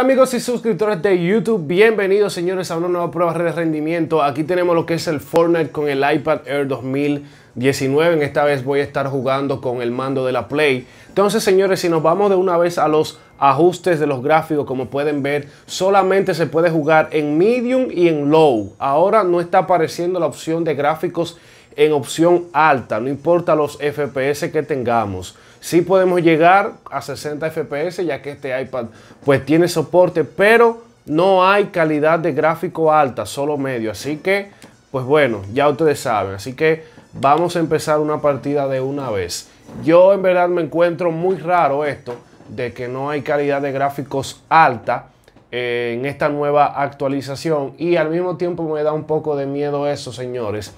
Amigos y suscriptores de YouTube, bienvenidos señores a una nueva prueba de rendimiento. Aquí tenemos lo que es el Fortnite con el iPad Air 2019. En esta vez voy a estar jugando con el mando de la Play. Entonces señores, si nos vamos de una vez a los ajustes de los gráficos, como pueden ver, solamente se puede jugar en medium y en low. Ahora no está apareciendo la opción de gráficos en opción alta, no importa los FPS que tengamos. si podemos llegar a 60 FPS ya que este iPad pues tiene soporte, pero no hay calidad de gráfico alta, solo medio. Así que, pues bueno, ya ustedes saben. Así que vamos a empezar una partida de una vez. Yo en verdad me encuentro muy raro esto de que no hay calidad de gráficos alta eh, en esta nueva actualización y al mismo tiempo me da un poco de miedo eso, señores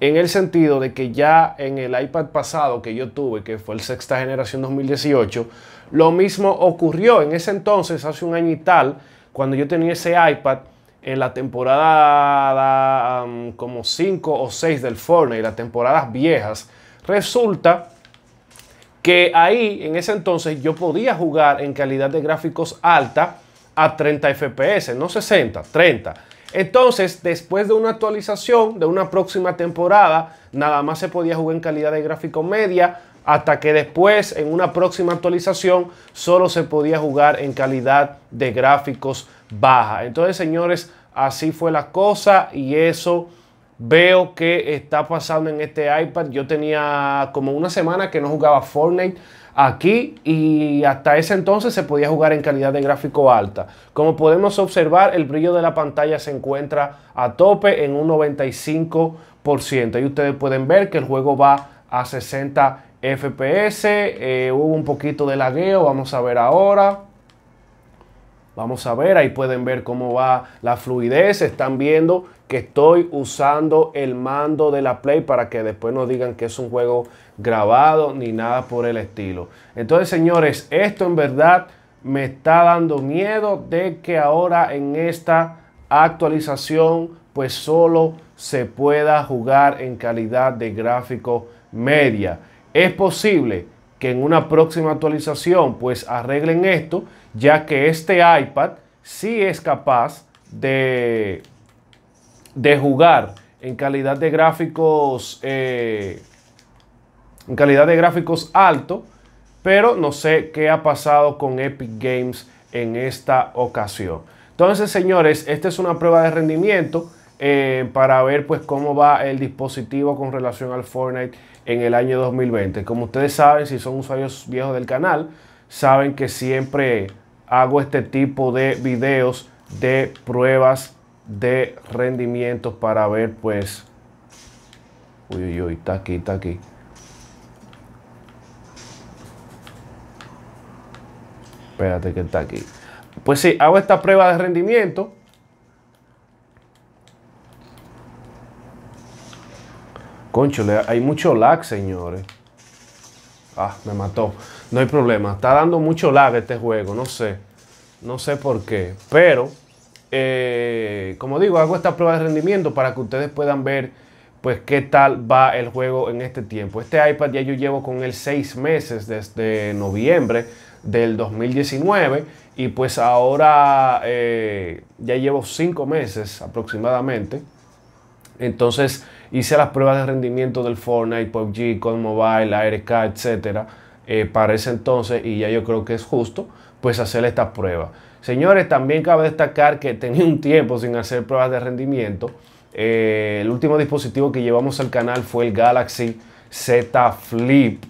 en el sentido de que ya en el iPad pasado que yo tuve, que fue el sexta generación 2018, lo mismo ocurrió en ese entonces, hace un año y tal, cuando yo tenía ese iPad en la temporada como 5 o 6 del Fortnite, las temporadas viejas, resulta que ahí en ese entonces yo podía jugar en calidad de gráficos alta a 30 FPS, no 60, 30 entonces, después de una actualización de una próxima temporada, nada más se podía jugar en calidad de gráfico media, hasta que después, en una próxima actualización, solo se podía jugar en calidad de gráficos baja. Entonces, señores, así fue la cosa y eso veo que está pasando en este iPad. Yo tenía como una semana que no jugaba Fortnite aquí y hasta ese entonces se podía jugar en calidad de gráfico alta. Como podemos observar, el brillo de la pantalla se encuentra a tope en un 95%. Y ustedes pueden ver que el juego va a 60 FPS. Eh, hubo un poquito de lagueo, vamos a ver ahora. Vamos a ver, ahí pueden ver cómo va la fluidez. Están viendo que estoy usando el mando de la Play para que después no digan que es un juego grabado ni nada por el estilo. Entonces, señores, esto en verdad me está dando miedo de que ahora en esta actualización pues solo se pueda jugar en calidad de gráfico media. Es posible que en una próxima actualización pues arreglen esto, ya que este iPad sí es capaz de, de jugar en calidad de gráficos eh, en calidad de gráficos alto, pero no sé qué ha pasado con Epic Games en esta ocasión. Entonces, señores, esta es una prueba de rendimiento eh, para ver pues cómo va el dispositivo con relación al Fortnite en el año 2020. Como ustedes saben, si son usuarios viejos del canal, saben que siempre hago este tipo de videos de pruebas de rendimientos para ver pues... Uy, uy, uy, está aquí, está aquí. Espérate que está aquí. Pues sí, hago esta prueba de rendimiento hay mucho lag, señores. Ah, me mató. No hay problema. Está dando mucho lag este juego, no sé. No sé por qué. Pero, eh, como digo, hago esta prueba de rendimiento para que ustedes puedan ver pues qué tal va el juego en este tiempo. Este iPad ya yo llevo con él seis meses desde noviembre del 2019 y pues ahora eh, ya llevo cinco meses aproximadamente. Entonces hice las pruebas de rendimiento del Fortnite, PUBG, con Mobile, ARK, etc. Eh, para ese entonces, y ya yo creo que es justo, pues hacer estas pruebas. Señores, también cabe destacar que tenía un tiempo sin hacer pruebas de rendimiento. Eh, el último dispositivo que llevamos al canal fue el Galaxy Z Flip.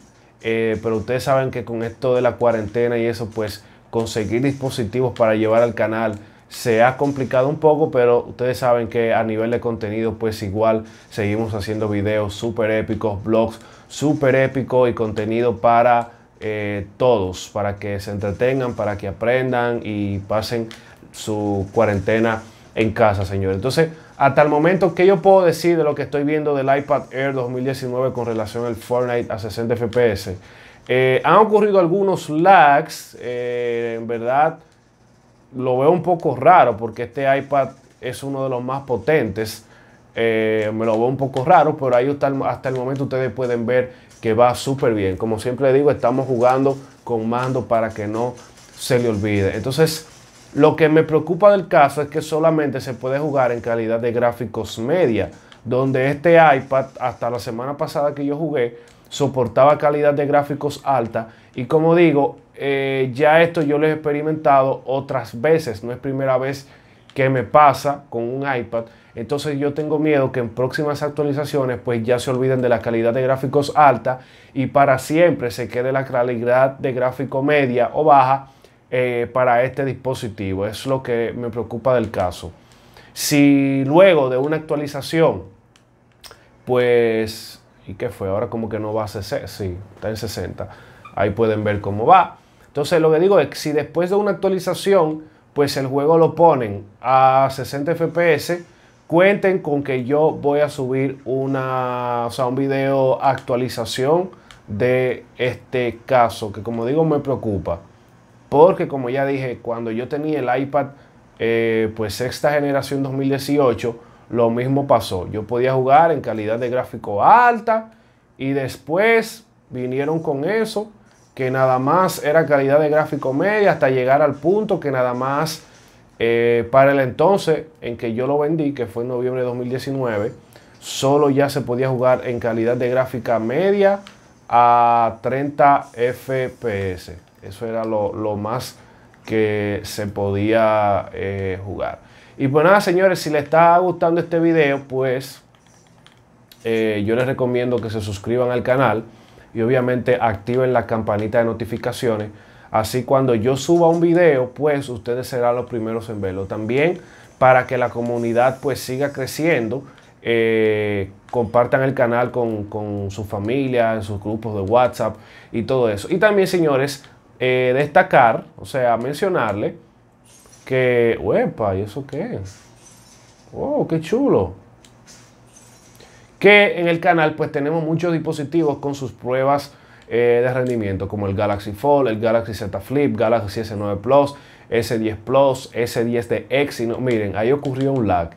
Eh, pero ustedes saben que con esto de la cuarentena y eso, pues conseguir dispositivos para llevar al canal se ha complicado un poco, pero ustedes saben que a nivel de contenido, pues igual seguimos haciendo videos súper épicos, blogs súper épicos y contenido para eh, todos, para que se entretengan, para que aprendan y pasen su cuarentena en casa, señores. Entonces, hasta el momento, ¿qué yo puedo decir de lo que estoy viendo del iPad Air 2019 con relación al Fortnite a 60 FPS? Eh, han ocurrido algunos lags, eh, en verdad lo veo un poco raro porque este iPad es uno de los más potentes. Eh, me lo veo un poco raro, pero ahí hasta el, hasta el momento ustedes pueden ver que va súper bien. Como siempre digo, estamos jugando con mando para que no se le olvide. Entonces, lo que me preocupa del caso es que solamente se puede jugar en calidad de gráficos media, donde este iPad, hasta la semana pasada que yo jugué, soportaba calidad de gráficos alta y como digo, eh, ya esto yo lo he experimentado otras veces, no es primera vez que me pasa con un iPad. Entonces yo tengo miedo que en próximas actualizaciones pues ya se olviden de la calidad de gráficos alta y para siempre se quede la calidad de gráfico media o baja eh, para este dispositivo. Es lo que me preocupa del caso. Si luego de una actualización pues ¿Y qué fue? Ahora como que no va a 60. Sí, está en 60. Ahí pueden ver cómo va. Entonces lo que digo es que si después de una actualización, pues el juego lo ponen a 60 FPS, cuenten con que yo voy a subir una, o sea, un video actualización de este caso, que como digo me preocupa. Porque como ya dije, cuando yo tenía el iPad, eh, pues sexta generación 2018, lo mismo pasó. Yo podía jugar en calidad de gráfico alta y después vinieron con eso, que nada más era calidad de gráfico media hasta llegar al punto que nada más eh, para el entonces en que yo lo vendí, que fue en noviembre de 2019, solo ya se podía jugar en calidad de gráfica media a 30 FPS. Eso era lo, más que se podía eh, jugar. Y pues nada, señores, si les está gustando este video, pues eh, yo les recomiendo que se suscriban al canal y obviamente activen la campanita de notificaciones. Así cuando yo suba un video, pues ustedes serán los primeros en verlo. También para que la comunidad pues siga creciendo. Eh, compartan el canal con, su familia, en sus grupos de WhatsApp y todo eso. Y también, señores, eh, destacar, o sea, mencionarle que, uepa, ¿y eso qué es? ¡Oh! qué chulo! Que en el canal pues tenemos muchos dispositivos con sus pruebas eh, de rendimiento, como el Galaxy Fold, el Galaxy Z Flip, Galaxy S9 Plus, S10 Plus, S10 de Exynos. Miren, ahí ocurrió un lag.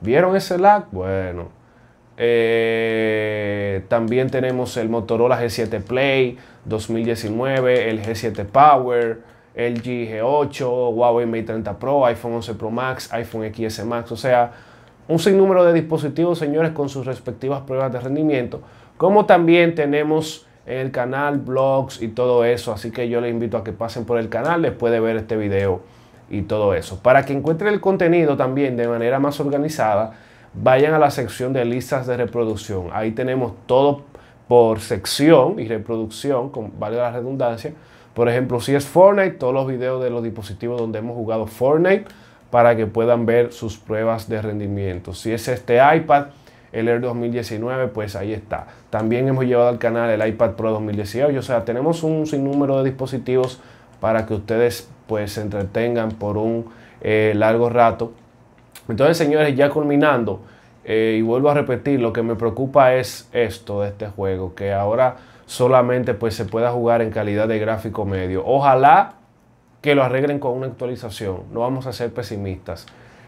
¿Vieron ese lag? Bueno. Eh, también tenemos el Motorola G7 Play 2019, el G7 Power. LG G8, Huawei Mate 30 Pro, iPhone 11 Pro Max, iPhone XS Max, o sea, un sinnúmero de dispositivos, señores, con sus respectivas pruebas de rendimiento. Como también tenemos el canal blogs y todo eso, así que yo les invito a que pasen por el canal les puede ver este video y todo eso. Para que encuentren el contenido también de manera más organizada, vayan a la sección de listas de reproducción. Ahí tenemos todo por sección y reproducción, con, vale la redundancia, por ejemplo, si es Fortnite, todos los videos de los dispositivos donde hemos jugado Fortnite para que puedan ver sus pruebas de rendimiento. Si es este iPad, el Air 2019, pues ahí está. También hemos llevado al canal el iPad Pro 2018, o sea, tenemos un sinnúmero de dispositivos para que ustedes pues se entretengan por un eh, largo rato. Entonces, señores, ya culminando, eh, y vuelvo a repetir, lo que me preocupa es esto de este juego, que ahora solamente pues se pueda jugar en calidad de gráfico medio. Ojalá que lo arreglen con una actualización. No vamos a ser pesimistas.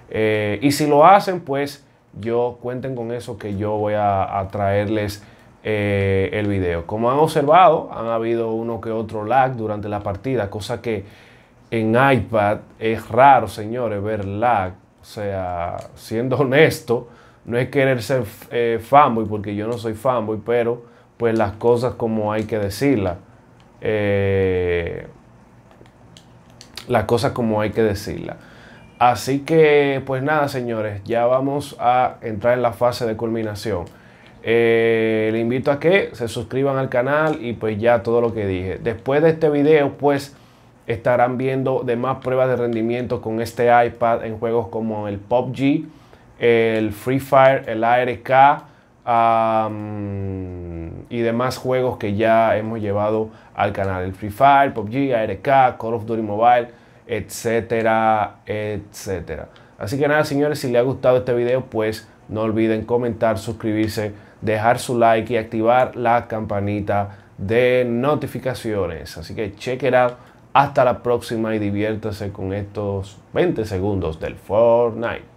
Eh, y si lo hacen, pues yo cuenten con eso que yo voy a, traerles eh, el video. Como han observado, han habido uno que otro lag durante la partida, cosa que en iPad es raro, señores, ver lag. O sea, siendo honesto, no es querer ser eh, fanboy, porque yo no soy fanboy, pero pues las cosas como hay que decirlas. Eh, las cosas como hay que decirlas. Así que, pues nada, señores, ya vamos a entrar en la fase de culminación. Eh, le invito a que se suscriban al canal y pues ya todo lo que dije. Después de este video, pues estarán viendo demás pruebas de rendimiento con este iPad en juegos como el PUBG, el Free Fire, el ARK, y demás juegos que ya hemos llevado al canal. El Free Fire, PUBG, ARK, Call of Duty Mobile, etcétera, etcétera. Así que nada, señores, si les ha gustado este video, pues no olviden comentar, suscribirse, dejar su like y activar la campanita de notificaciones. Así que check it out. Hasta la próxima y diviértase con estos 20 segundos del Fortnite.